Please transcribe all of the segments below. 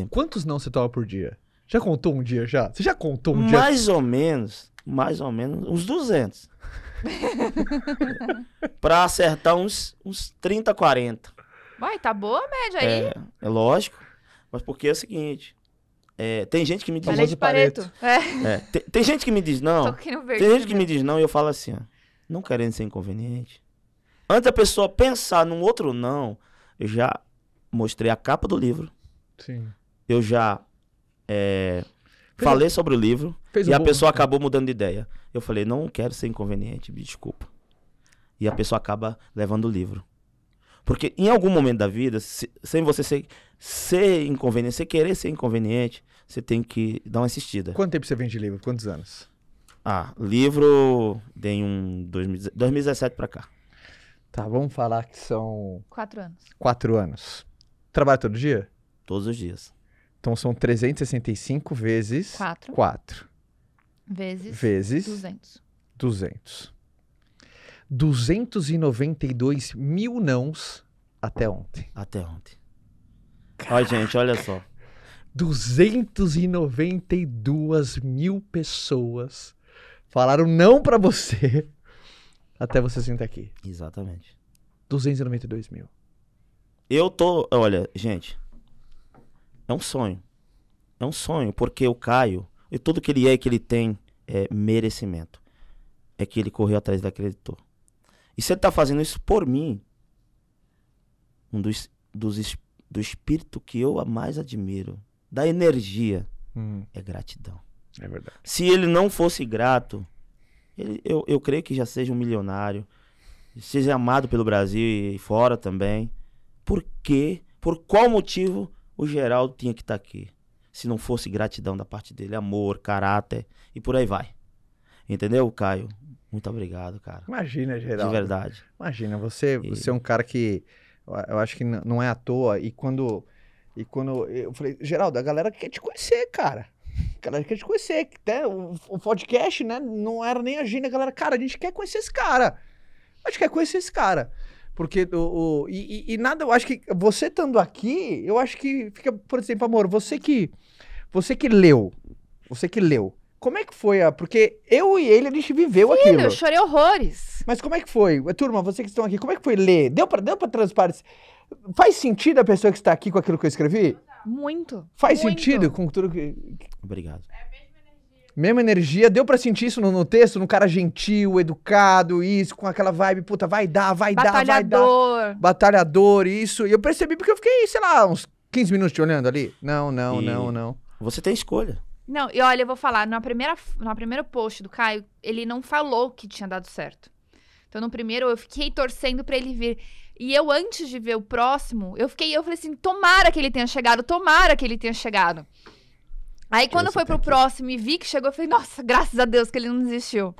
tempo. Quantos não você toma por dia? Já contou um dia já? Você já contou um mais dia? Mais ou menos, mais ou menos, uns 200. pra acertar uns, uns 30, 40. Vai, tá boa a média aí. É, é lógico. Mas porque é o seguinte. É, tem gente que me diz. De pareto. pareto. É. é tem, tem, gente que me diz não. Tem gente que me diz não e eu falo assim, ó, não querendo ser inconveniente. Antes a pessoa pensar num outro não, eu já mostrei a capa do livro. Sim eu já é, falei sobre o livro Fez e um a pessoa acabou mudando de ideia. Eu falei, não quero ser inconveniente, me desculpa. E a pessoa acaba levando o livro. Porque em algum momento da vida, se, sem você ser, ser inconveniente, sem querer ser inconveniente, você tem que dar uma assistida. Quanto tempo você vende livro? Quantos anos? Ah, livro tem um 2017 para cá. Tá, vamos falar que são. Quatro anos. Quatro anos. Trabalha todo dia? Todos os dias. Então são 365 vezes 4. 4. Vezes, vezes 200. 200. 292 mil nãos até ontem. Até ontem. Ó, gente, olha só. 292 mil pessoas falaram não para você até você sentar aqui. Exatamente. 292 mil. Eu tô. Olha, gente, é um sonho. É um sonho, porque o Caio, e tudo que ele é e que ele tem é merecimento. É que ele correu atrás da acreditou. E se ele está fazendo isso por mim, um dos, dos, do espírito que eu mais admiro, da energia, hum. é gratidão. É verdade. Se ele não fosse grato, ele, eu, eu creio que já seja um milionário, seja amado pelo Brasil e fora também. Por quê? Por qual motivo o Geraldo tinha que estar tá aqui. Se não fosse gratidão da parte dele, amor, caráter e por aí vai. Entendeu, Caio? Muito obrigado, cara. Imagina, Geraldo. De verdade. Imagina, você, e... você é um cara que eu acho que não é à toa e quando e quando eu falei, Geraldo, a galera quer te conhecer, cara. A galera quer te conhecer, até o, o podcast, né, não era nem a Gina, a galera, cara, a gente quer conhecer esse cara. A gente quer conhecer esse cara. Porque o, o e, e, nada, eu acho que você estando aqui, eu acho que fica, por exemplo, amor, você que você que leu, você que leu. Como é que foi a, porque eu e ele a gente viveu Filho, aquilo. eu chorei horrores. Mas como é que foi? Eh, turma, vocês que estão aqui, como é que foi ler? Deu para deu para transparecer? Faz sentido a pessoa que está aqui com aquilo que eu escrevi? Muito. Faz muito. sentido com tudo que Obrigado. É mesma energia. Deu para sentir isso no, no, texto, no cara gentil, educado, isso, com aquela vibe, puta, vai dar, vai dar, vai dar. Batalhador. Batalhador, isso. E eu percebi porque eu fiquei, sei lá, uns 15 minutos te olhando ali. Não, não, e não, não. Você tem escolha. Não, e olha, eu vou falar, na primeira, no primeiro post do Caio, ele não falou que tinha dado certo. Então, no primeiro, eu fiquei torcendo para ele vir. E eu, antes de ver o próximo, eu fiquei, eu falei assim, tomara que ele tenha chegado, tomara que ele tenha chegado. Aí que quando foi pro próximo e vi que chegou, eu falei, nossa, graças a Deus que ele não desistiu.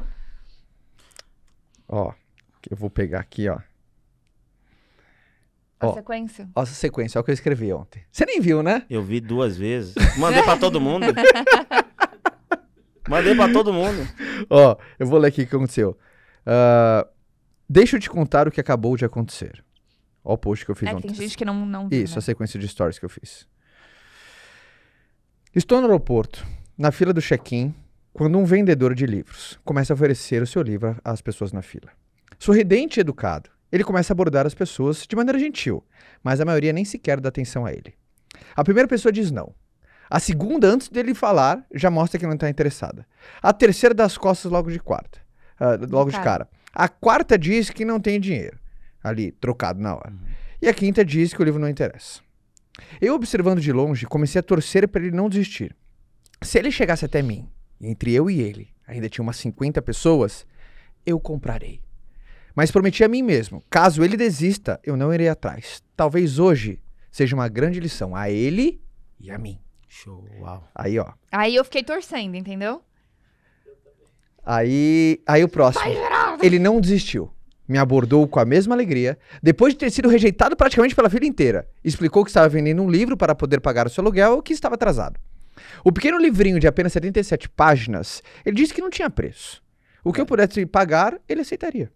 Ó, eu vou pegar aqui, ó. A ó, sequência? Ó, sequência, é o que eu escrevi ontem. Você nem viu, né? Eu vi duas vezes. Mandei pra todo mundo. Mandei pra todo mundo. ó, eu vou ler aqui o que aconteceu. Uh, deixa eu te contar o que acabou de acontecer. Ó o post que eu fiz é, ontem. tem gente que não, não viu, Isso, né? a sequência de stories que eu fiz. Estou no aeroporto, na fila do check-in, quando um vendedor de livros começa a oferecer o seu livro às pessoas na fila. Sorridente e educado, ele começa a abordar as pessoas de maneira gentil, mas a maioria nem sequer dá atenção a ele. A primeira pessoa diz não. A segunda, antes dele falar, já mostra que não está interessada. A terceira das costas logo de quarta. Uh, logo de cara. A quarta diz que não tem dinheiro. Ali, trocado na hora. Uhum. E a quinta diz que o livro não interessa. Eu, observando de longe, comecei a torcer para ele não desistir. Se ele chegasse até mim, entre eu e ele, ainda tinha umas 50 pessoas, eu comprarei. Mas prometi a mim mesmo, caso ele desista, eu não irei atrás. Talvez hoje seja uma grande lição a ele e a mim. Show, uau. Aí, ó. Aí eu fiquei torcendo, entendeu? Aí, aí o próximo. Ele não desistiu me abordou com a mesma alegria, depois de ter sido rejeitado praticamente pela filha inteira. Explicou que estava vendendo um livro para poder pagar o seu aluguel e que estava atrasado. O pequeno livrinho de apenas 77 páginas, ele disse que não tinha preço. O que eu pudesse pagar, ele aceitaria.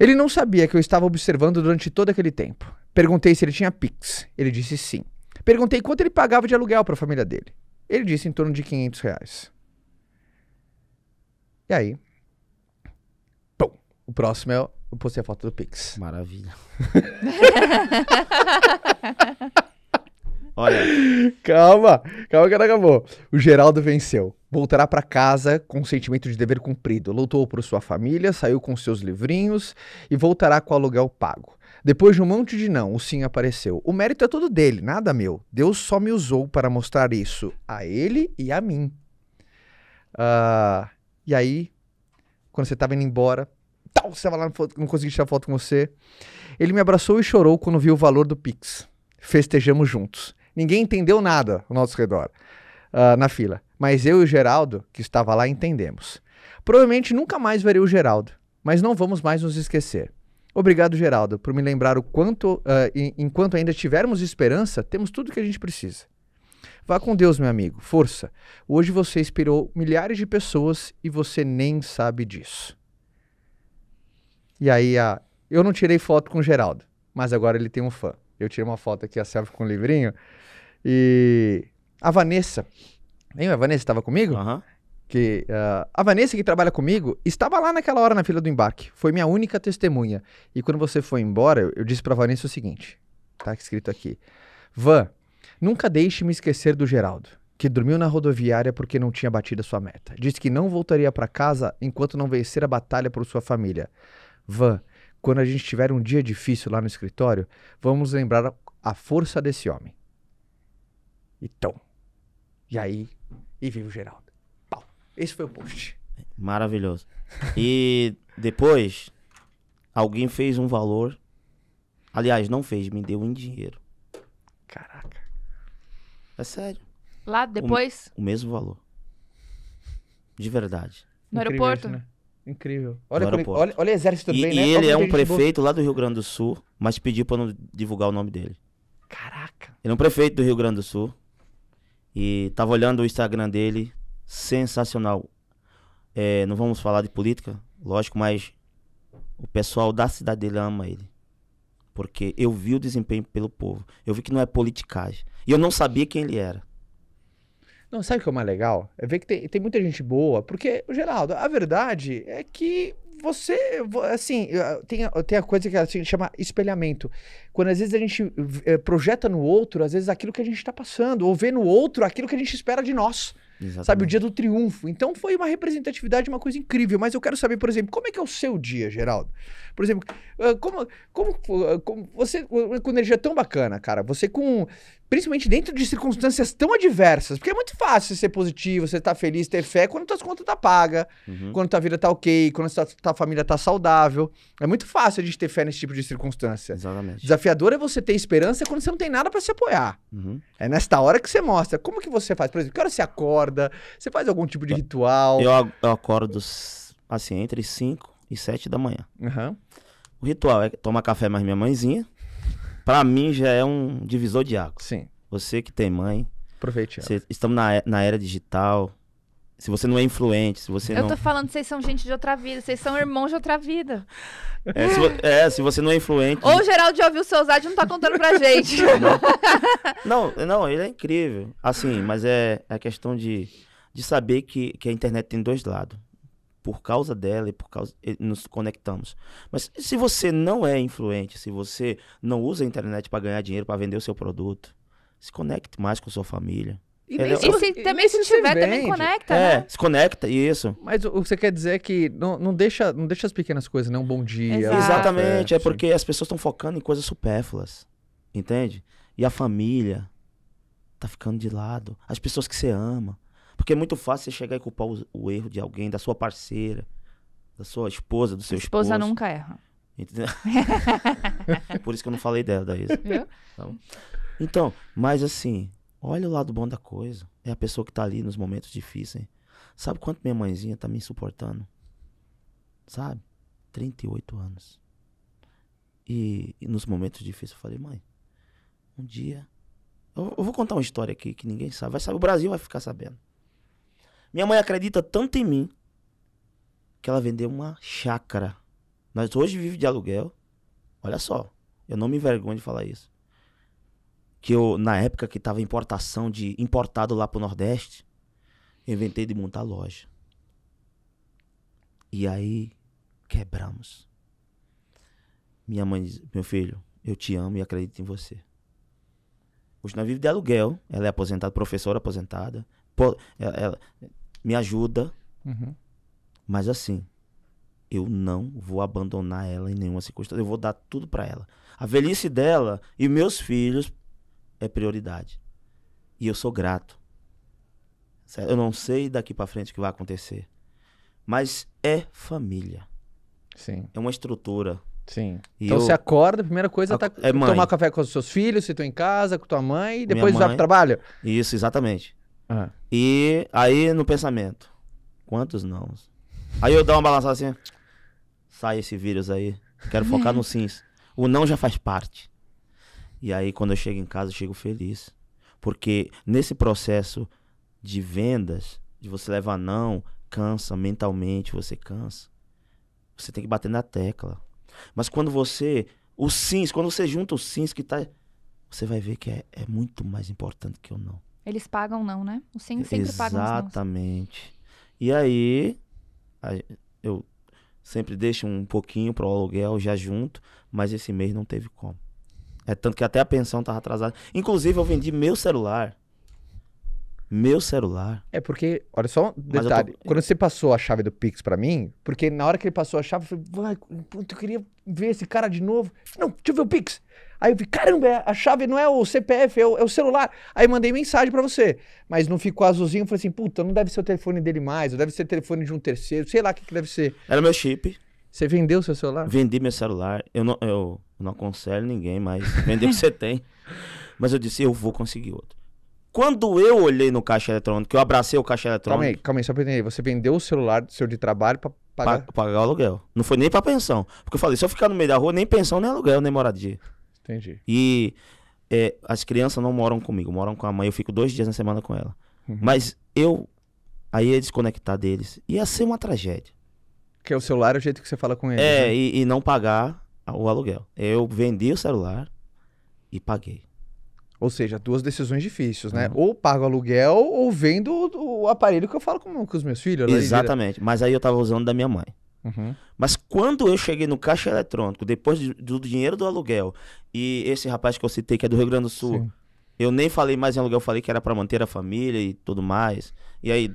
Ele não sabia que eu estava observando durante todo aquele tempo. Perguntei se ele tinha Pix. Ele disse sim. Perguntei quanto ele pagava de aluguel para a família dele. Ele disse em torno de 500 reais. E aí, o próximo é. Eu postei a foto do Pix. Maravilha. Olha. Calma, calma que não acabou. O Geraldo venceu. Voltará para casa com o sentimento de dever cumprido. Lutou por sua família, saiu com seus livrinhos e voltará com o aluguel pago. Depois de um monte de não, o sim apareceu. O mérito é todo dele, nada meu. Deus só me usou para mostrar isso a ele e a mim. Uh, e aí, quando você estava indo embora, tal, você tava lá, não consegui tirar foto com você. Ele me abraçou e chorou quando viu o valor do Pix. Festejamos juntos. Ninguém entendeu nada ao nosso redor, uh, na fila. Mas eu e o Geraldo, que estava lá, entendemos. Provavelmente nunca mais verei o Geraldo, mas não vamos mais nos esquecer. Obrigado, Geraldo, por me lembrar o quanto, uh, enquanto ainda tivermos esperança, temos tudo que a gente precisa. Vá com Deus, meu amigo. Força. Hoje você inspirou milhares de pessoas e você nem sabe disso. E aí, a, eu não tirei foto com o Geraldo, mas agora ele tem um fã. Eu tirei uma foto aqui, a selfie com o livrinho. E a Vanessa, lembra? A Vanessa estava comigo? Uhum. Que, uh, a Vanessa que trabalha comigo estava lá naquela hora na fila do embarque. Foi minha única testemunha. E quando você foi embora, eu, eu disse para Vanessa o seguinte: tá escrito aqui. Van, nunca deixe me esquecer do Geraldo, que dormiu na rodoviária porque não tinha batido a sua meta. Disse que não voltaria para casa enquanto não vencer a batalha por sua família. Van, quando a gente tiver um dia difícil lá no escritório, vamos lembrar a força desse homem. Então. E aí, e viva o Geraldo. Pau. Esse foi o post. Maravilhoso. E depois, alguém fez um valor. Aliás, não fez, me deu em dinheiro. Caraca. É sério. Lá depois? O, o mesmo valor. De verdade. No aeroporto? Né? Incrível. Olha, como, olha, olha o exército e, bem, e né? ele é um prefeito lá do Rio Grande do Sul, mas pediu pra não divulgar o nome dele. Caraca. Ele é um prefeito do Rio Grande do Sul. E tava olhando o Instagram dele, sensacional. É, não vamos falar de política, lógico, mas o pessoal da cidade dele ama ele. Porque eu vi o desempenho pelo povo. Eu vi que não é politicagem. E eu não sabia quem ele era. Não, sabe o que é o mais legal? É ver que tem, tem muita gente boa, porque, Geraldo, a verdade é que você, assim, tem, tem a coisa que assim, chama espelhamento. Quando às vezes a gente eh, projeta no outro, às vezes aquilo que a gente está passando, ou vê no outro aquilo que a gente espera de nós. Exatamente. Sabe, o dia do triunfo. Então foi uma representatividade, uma coisa incrível. Mas eu quero saber, por exemplo, como é que é o seu dia, Geraldo? Por exemplo, ah, como, como, ah, como você, com energia é tão bacana, cara, você com principalmente dentro de circunstâncias tão adversas. Porque é muito fácil ser positivo, você tá feliz, ter fé quando tuas contas tá paga, uhum. quando tua vida tá ok, quando tua, tua família tá saudável. É muito fácil a gente ter fé nesse tipo de circunstância. Exatamente. Desafiador é você ter esperança quando você não tem nada para se apoiar. Uhum. É nesta hora que você mostra. Como que você faz? Por exemplo, que hora você acorda? Você faz algum tipo de ritual? Eu, eu acordo, assim, entre 5 e 7 da manhã. Uhum. O ritual é tomar café mais minha mãezinha para mim já é um divisor de água. Sim. Você que tem mãe. Aproveite. Você, estamos na, é, na era digital. Se você não é influente, se você Eu não... tô falando, vocês são gente de outra vida, vocês são irmãos de outra vida. É, se, é, se você não é influente... Ou o Geraldo já ouviu o seu Zad não tá contando pra gente. não, não, ele é incrível. Assim, mas é, é questão de, de saber que, que a internet tem dois lados por causa dela e por causa nos conectamos. Mas se você não é influente, se você não usa a internet para ganhar dinheiro, para vender o seu produto, se conecte mais com sua família. E, nem, se, também se, se tiver, também conecta, é, né? se conecta, isso. Mas o, o que você quer dizer é que não, não, deixa, não deixa as pequenas coisas, né? Um bom dia. Exato. Exatamente, é, é porque as pessoas estão focando em coisas supérfluas, entende? E a família tá ficando de lado. As pessoas que você ama. Porque é muito fácil você chegar e culpar o, o erro de alguém, da sua parceira, da sua esposa, do seu esposa A Esposa nunca erra. Entendeu? Por isso que eu não falei dela, da Então, tá então, mas assim, olha o lado bom da coisa. É a pessoa que tá ali nos momentos difíceis. Hein? Sabe quanto minha mãezinha tá me suportando? Sabe? 38 anos. E, e nos momentos difíceis eu falei, mãe, um dia. Eu, eu, vou contar uma história aqui que ninguém sabe. Vai saber, o Brasil vai ficar sabendo. Minha mãe acredita tanto em mim que ela vendeu uma chácara. Nós hoje vivemos de aluguel. Olha só, eu não me envergonho de falar isso. Que eu, na época que tava importação de importado lá pro Nordeste, inventei de montar loja. E aí quebramos. Minha mãe diz, meu filho, eu te amo e acredito em você. Hoje nós vivemos de aluguel. Ela é aposentada, professora aposentada. Ela, ela, me ajuda. Uhum. Mas assim, eu não vou abandonar ela em nenhuma circunstância. Eu vou dar tudo para ela. A velhice dela e meus filhos é prioridade. E eu sou grato. Eu não sei daqui para frente o que vai acontecer. Mas é família. Sim. É uma estrutura. Sim. E então eu... você acorda, a primeira coisa é Tá é tomar café com os seus filhos, se tu é em casa, com tua mãe, e depois mãe... vai pro trabalho. Isso, exatamente. Ah. E aí no pensamento, quantos não? Aí eu dou uma balançada assim, sai esse vírus aí, quero focar no sims. O não já faz parte. E aí quando eu chego em casa, eu chego feliz. Porque nesse processo de vendas, de você levar não, cansa mentalmente, você cansa. Você tem que bater na tecla. Mas quando você. Os sims, quando você junta os sims que tá. Você vai ver que é, é muito mais importante que o não. Eles pagam não, né? O sim sempre pagam os Exatamente. E aí, eu sempre deixo um pouquinho para o aluguel já junto, mas esse mês não teve como. É tanto que até a pensão tava atrasada. Inclusive, eu vendi meu celular. Meu celular. É porque, olha só um detalhe. Tô... Quando você passou a chave do Pix para mim, porque na hora que ele passou a chave, eu falei, vai, eu queria ver esse cara de novo. Não, deixa eu ver o Pix. Aí eu vi, caramba, é, a chave não é o CPF, é o, é o celular. Aí mandei mensagem para você. Mas não ficou azulzinho, falei assim, puta, não deve ser o telefone dele mais, ou deve ser o telefone de um terceiro, sei lá o que, que deve ser. Era meu chip. Você vendeu seu celular? Vendi meu celular. Eu não, eu não aconselho ninguém, mas vendeu o que você tem. Mas eu disse, eu vou conseguir outro. Quando eu olhei no caixa eletrônico, eu abracei o caixa eletrônico. Calma aí, calma aí, só pra entender. Você vendeu o celular do seu de trabalho pra pagar? Pra, pagar o aluguel. Não foi nem pra pensão. Porque eu falei, se eu ficar no meio da rua, nem pensão, nem aluguel, nem moradia. Entendi. E é, as crianças não moram comigo, moram com a mãe. Eu fico dois dias na semana com ela. Uhum. Mas eu aí ia é desconectar deles. Ia ser uma tragédia. Que é o celular é o jeito que você fala com eles. É, né? e, e, não pagar o aluguel. Eu vendi o celular e paguei. Ou seja, duas decisões difíceis, né? Uhum. Ou pago aluguel ou vendo o, o aparelho que eu falo com, com os meus filhos. Exatamente. Mas aí eu tava usando da minha mãe. Uhum. Mas quando eu cheguei no caixa eletrônico, depois de, do dinheiro do aluguel, e esse rapaz que eu citei, que é do Rio Grande do Sul, Sim. eu nem falei mais em aluguel, falei que era para manter a família e tudo mais. E aí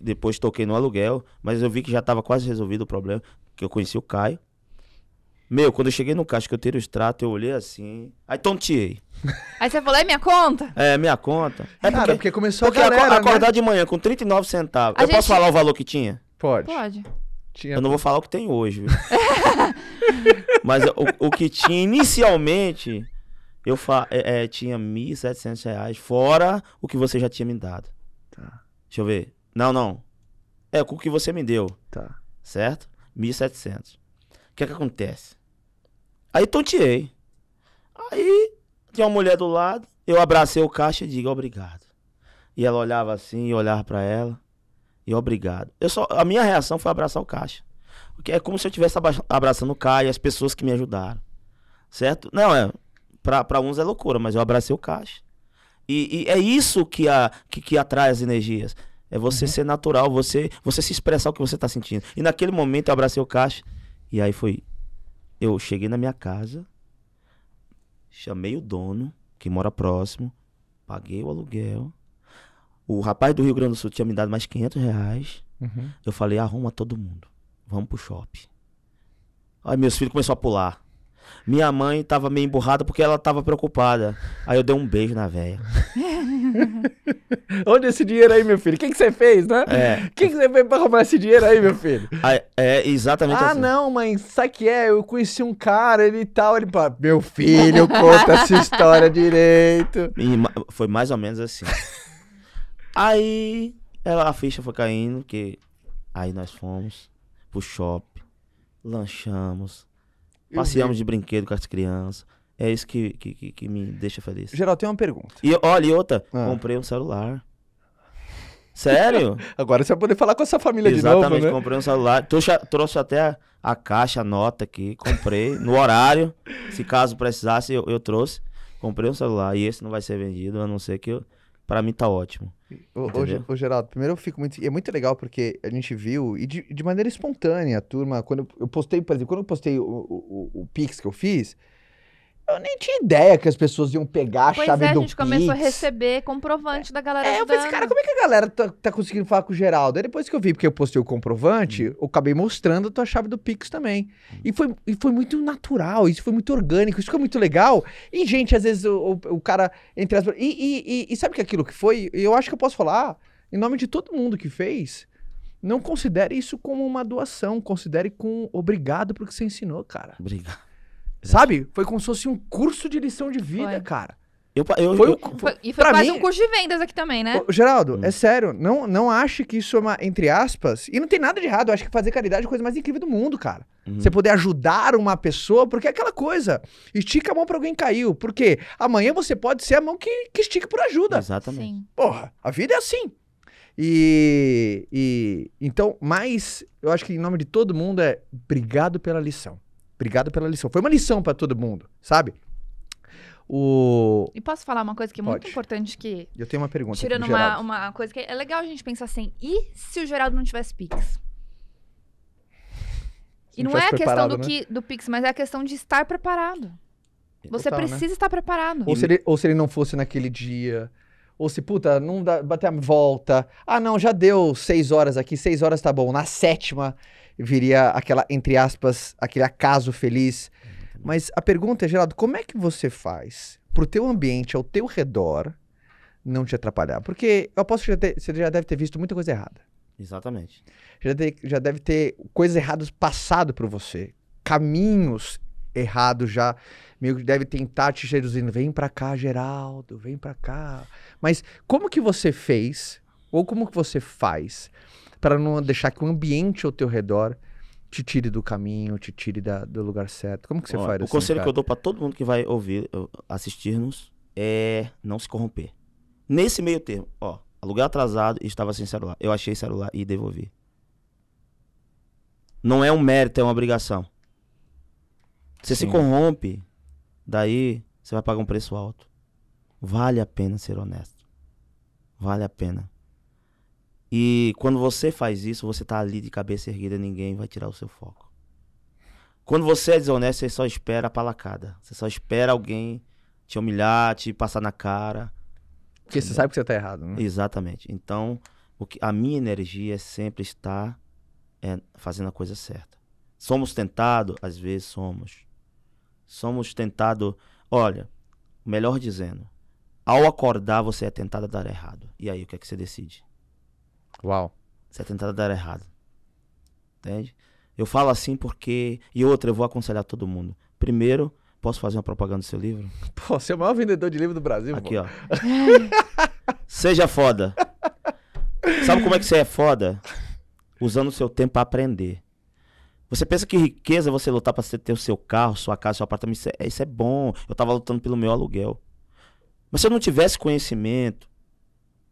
depois toquei no aluguel, mas eu vi que já estava quase resolvido o problema, que eu conheci o Caio. Meu, quando eu cheguei no caixa que eu tirei o extrato, eu olhei assim. Aí tonteei. Aí você falou, é minha conta? É, minha conta. É Cara, porque, porque começou porque a galera, né? acordar né? de manhã com 39 centavos. A eu gente... posso falar o valor que tinha? Pode. Pode. Tinha... Eu não vou falar o que tem hoje, Mas o, o, que tinha inicialmente, eu fa... é, é, tinha R$ 1.700, fora o que você já tinha me dado. Tá. Deixa eu ver. Não, não. É o que você me deu. Tá. Certo? 1.700. O que é que acontece? Aí tonteei. Aí tinha uma mulher do lado, eu abracei o caixa e digo obrigado. E ela olhava assim, e olhava para ela e obrigado. Eu só, a minha reação foi abraçar o caixa. Porque é como se eu estivesse abraçando o Caio e as pessoas que me ajudaram. Certo? Não, é. para uns é loucura, mas eu abracei o caixa. E, e é isso que, a, que, que, atrai as energias. É você uhum. ser natural, você você se expressar o que você tá sentindo. E naquele momento eu abracei o caixa. E aí foi. Eu cheguei na minha casa, chamei o dono, que mora próximo, paguei o aluguel o rapaz do Rio Grande do Sul tinha me dado mais 500 reais. Uhum. Eu falei, arruma todo mundo. Vamos pro shopping. Aí meus filhos começaram a pular. Minha mãe tava meio emburrada porque ela tava preocupada. Aí eu dei um beijo na velha. Onde esse dinheiro aí, meu filho? O que você fez, né? É. O que você fez pra arrumar esse dinheiro aí, meu filho? É, é exatamente ah, assim. Ah, não, mãe, sabe que é? Eu conheci um cara, ele tal, ele meu filho, conta essa história direito. E foi mais ou menos assim. Aí ela, a ficha foi caindo, que aí nós fomos pro shopping, lanchamos, passeamos de brinquedo com as crianças. É isso que, que, que, que me deixa feliz. Geral, tem uma pergunta. E olha, e outra, ah. comprei um celular. Sério? Agora você vai poder falar com essa família Exatamente, de novo, Exatamente, né? comprei um celular. Trouxe, trouxe até a, a, caixa, a nota aqui, comprei no horário. Se caso precisasse, eu, eu, trouxe. Comprei um celular e esse não vai ser vendido, a não ser que eu para mim tá ótimo. Ô, o Geraldo, primeiro eu fico muito. É muito legal porque a gente viu, e de, de maneira espontânea, a turma, quando eu postei, por exemplo, quando eu postei o, o, o Pix que eu fiz, eu nem tinha ideia que as pessoas iam pegar é, a pois chave é, do Pois a gente começou a receber comprovante da galera É, eu falei assim, cara, como é que a galera tá, tá, conseguindo falar com o Geraldo? Aí depois que eu vi, porque eu postei o comprovante, hum. eu acabei mostrando a tua chave do Pix também. E foi, e foi muito natural, isso foi muito orgânico, isso foi muito legal. E, gente, às vezes o, o, o cara... entre as e, e, e, e sabe que é aquilo que foi? Eu acho que eu posso falar, ah, em nome de todo mundo que fez... Não considere isso como uma doação, considere com obrigado porque você ensinou, cara. Obrigado. Sabe? Foi como se fosse um curso de lição de vida, foi. cara. Eu, eu, foi, eu, foi, e foi quase mim, um curso de vendas aqui também, né? Geraldo, hum. é sério, não, não ache que isso é uma, entre aspas, e não tem nada de errado, eu acho que fazer caridade é a coisa mais incrível do mundo, cara. Uhum. Você poder ajudar uma pessoa, porque é aquela coisa, estica a mão pra alguém caiu, porque amanhã você pode ser a mão que, que estica por ajuda. Exatamente. Sim. Porra, a vida é assim. E, e então, mas eu acho que em nome de todo mundo é obrigado pela lição. Obrigado pela lição. Foi uma lição para todo mundo, sabe? O... E posso falar uma coisa que é Pode. muito importante que... Eu tenho uma pergunta Tirando uma, uma coisa que é legal a gente pensar assim, e se o Geraldo não tivesse Pix? Se e não, não é a questão do, né? que, do Pix, mas é a questão de estar preparado. Você Total, né? precisa né? estar preparado. Ou se, ele, ou se ele não fosse naquele dia... Ou se, puta, não dá, bater a volta. Ah, não, já deu seis horas aqui, seis horas tá bom. Na sétima, viria aquela, entre aspas, aquele acaso feliz. Mas a pergunta é, Geraldo, como é que você faz para o teu ambiente, ao teu redor, não te atrapalhar? Porque eu aposto que já te, você já deve ter visto muita coisa errada. Exatamente. Já, de, já deve ter coisas erradas passado por você. Caminhos errados já. Meio que deve tentar te seduzindo. Vem para cá, Geraldo, vem para cá. Mas como que você fez, ou como que você faz para não deixar que o ambiente ao teu redor te tire do caminho, te tire da, do lugar certo. Como que você faz faz? O assim, conselho cara? que eu dou para todo mundo que vai ouvir, assistir-nos, é não se corromper. Nesse meio termo, ó, aluguel atrasado e estava sem celular. Eu achei celular e devolvi. Não é um mérito, é uma obrigação. Você Sim. se corrompe, daí você vai pagar um preço alto. Vale a pena ser honesto. Vale a pena. E quando você faz isso, você tá ali de cabeça erguida, ninguém vai tirar o seu foco. Quando você é desonesto, você só espera a palacada. Você só espera alguém te humilhar, te passar na cara. Porque você sabe que você tá errado, né? Exatamente. Então, o que, a minha energia é sempre estar é, fazendo a coisa certa. Somos tentados? Às vezes somos. Somos tentados. Olha, melhor dizendo, ao acordar você é tentado a dar errado. E aí, o que é que você decide? Uau. Você é tentado dar errado. Entende? Eu falo assim porque. E outra, eu vou aconselhar todo mundo. Primeiro, posso fazer uma propaganda do seu livro? Pô, você é o maior vendedor de livro do Brasil, Aqui, pô. ó. Seja foda. Sabe como é que você é foda? Usando o seu tempo para aprender. Você pensa que riqueza é você lutar para ter o seu carro, sua casa, seu apartamento. Isso é, isso é bom. Eu tava lutando pelo meu aluguel. Mas se eu não tivesse conhecimento,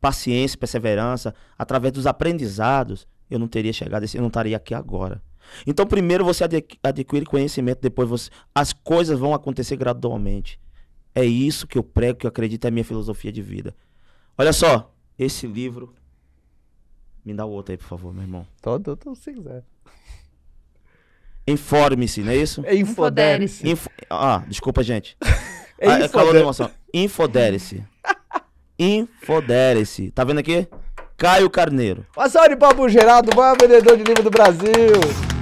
paciência, perseverança, através dos aprendizados, eu não teria chegado, eu não estaria aqui agora. Então, primeiro você adquire conhecimento, depois você, as coisas vão acontecer gradualmente. É isso que eu prego, que eu acredito, é a minha filosofia de vida. Olha só, esse livro. Me dá o outro aí, por favor, meu irmão. Todo, todo se quiser. Informe-se, não é isso? É infodere-se. Info... Ah, desculpa, gente. é ah, é emoção. Infodere-se. Infodere-se. Tá vendo aqui? Caio Carneiro. Uma salva de palmas o maior vendedor de livro do Brasil.